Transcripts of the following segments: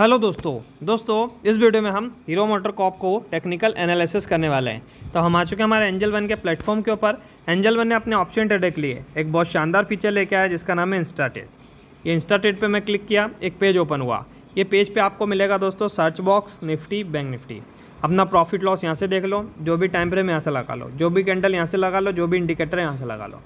hello दोस्तों दोस्तों इस वीडियो में हम हीरो मोटर कॉप को टेक्निकल एनालिसिस करने वाले हैं तो हम आ चुके हैं हमारे एंजल वन के प्लेटफॉर्म के ऊपर एंजल वन ने अपने ऑप्शन ट्रेड लिए एक बहुत शानदार फीचर लेके आया जिसका नाम है इंस्टाटेड ये इंस्टाटेड पे मैं क्लिक किया एक पेज ओपन हुआ ये पेज पे आपको मिलेगा दोस्तों search box Nifty bank Nifty अपना प्रॉफिट लॉस यहाँ से देख लो जो भी टाइम फ्रेम यहाँ से लगा लो जो भी कैंडल यहाँ से लगा लो जो भी इंडिकेटर यहाँ से लगा लो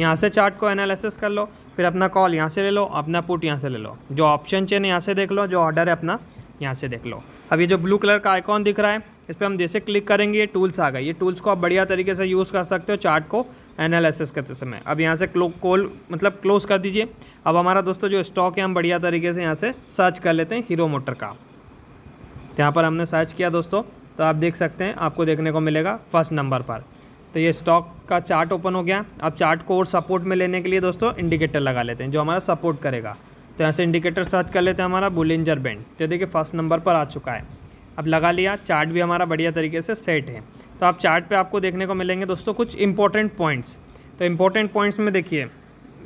यहाँ से चार्ट को एनालिसिस कर लो फिर अपना कॉल यहाँ से ले लो अपना पुट यहाँ से ले लो जो ऑप्शन चेन यहाँ से देख लो जो ऑर्डर है अपना यहाँ से देख लो अब ये जो ब्लू कलर का आइकॉन दिख रहा है इस पर हम जैसे क्लिक करेंगे ये टूल्स आ गए ये टूल्स को आप बढ़िया तरीके से यूज़ कर सकते हो चार्ट को एनालिसिस करते समय अब यहाँ से क्लो कॉल मतलब क्लोज कर दीजिए अब हमारा दोस्तों जो स्टॉक है हम बढ़िया तरीके से यहाँ से सर्च कर लेते हैं हीरो मोटर का तो यहाँ पर हमने सर्च किया दोस्तों तो आप देख सकते हैं आपको देखने को मिलेगा फर्स्ट नंबर पर तो ये स्टॉक का चार्ट ओपन हो गया अब चार्ट को और सपोर्ट में लेने के लिए दोस्तों इंडिकेटर लगा लेते हैं जो हमारा सपोर्ट करेगा तो यहाँ से इंडिकेटर सर्च कर लेते हैं हमारा बुलेंजर बैंड तो देखिए फर्स्ट नंबर पर आ चुका है अब लगा लिया चार्ट भी हमारा बढ़िया तरीके से सेट है तो आप चार्ट पे आपको देखने को मिलेंगे दोस्तों कुछ इंपॉर्टेंट पॉइंट्स तो इंपॉर्टेंट पॉइंट्स में देखिए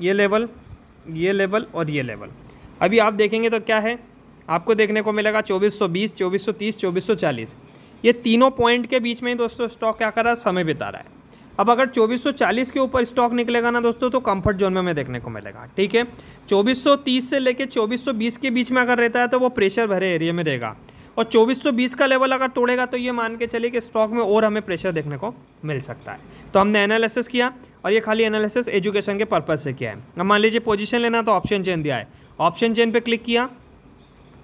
ये लेवल ये लेवल और ये लेवल अभी आप देखेंगे तो क्या है आपको देखने को मिलेगा चौबीस सौ चालीस ये तीनों पॉइंट के बीच में ही दोस्तों स्टॉक क्या कर रहा है समय बिता रहा है अब अगर 2440 के ऊपर स्टॉक निकलेगा ना दोस्तों तो कंफर्ट जोन में हमें देखने को मिलेगा ठीक है 2430 से लेके 2420 के बीच में अगर रहता है तो वो प्रेशर भरे एरिया में रहेगा और 2420 का लेवल अगर तोड़ेगा तो ये मान के चलिए कि स्टॉक में और हमें प्रेशर देखने को मिल सकता है तो हमने एनालिसिस किया और ये खाली एनालिसिस एजुकेशन के पर्पज़ से किया है अब मान लीजिए पोजिशन लेना तो ऑप्शन चेन दिया है ऑप्शन चेन पर क्लिक किया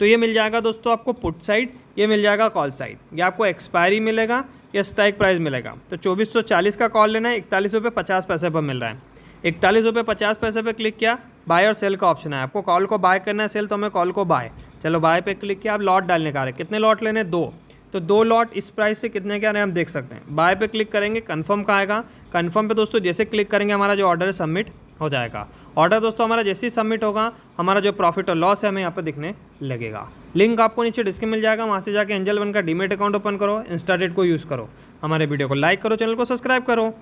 तो ये मिल जाएगा दोस्तों आपको पुट साइड ये मिल जाएगा कॉल साइड ये आपको एक्सपायरी मिलेगा या स्ट्राइक प्राइस मिलेगा तो चौबीस सौ चालीस का कॉल लेना है इकतालीस रुपये पचास पैसे पर मिल रहा है इकतालीस रुपये पचास पैसे पर क्लिक किया बाय और सेल का ऑप्शन है आपको कॉल को बाय करना है सेल तो हमें कॉल को बाय चलो बाय पे क्लिक किया आप लॉट डालने का रहे कितने लॉट लेने दो तो दो लॉट इस प्राइस से कितने के आ रहे हैं हम देख सकते हैं बाय पे क्लिक करेंगे कन्फर्म का आएगा कन्फर्म पर दोस्तों जैसे क्लिक करेंगे हमारा जो ऑर्डर है सबमिट हो जाएगा ऑर्डर दोस्तों हमारा जैसे ही सबमिट होगा हमारा जो प्रॉफिट और लॉस है हमें यहाँ पर दिखने लगेगा लिंक आपको नीचे डिस्क मिल जाएगा वहाँ से जाके एंजल वन का डीमेट अकाउंट ओपन करो इंस्टाडेट को यूज़ करो हमारे वीडियो को लाइक करो चैनल को सब्सक्राइब करो